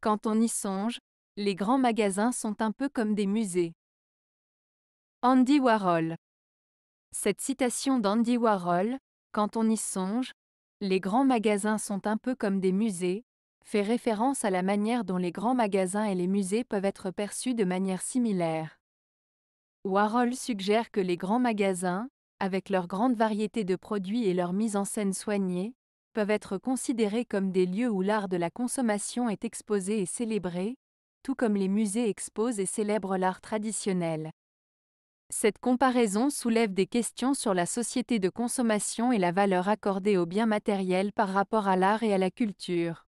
Quand on y songe, les grands magasins sont un peu comme des musées. Andy Warhol. Cette citation d'Andy Warhol, Quand on y songe, les grands magasins sont un peu comme des musées, fait référence à la manière dont les grands magasins et les musées peuvent être perçus de manière similaire. Warhol suggère que les grands magasins, avec leur grande variété de produits et leur mise en scène soignée, peuvent être considérés comme des lieux où l'art de la consommation est exposé et célébré, tout comme les musées exposent et célèbrent l'art traditionnel. Cette comparaison soulève des questions sur la société de consommation et la valeur accordée aux biens matériels par rapport à l'art et à la culture.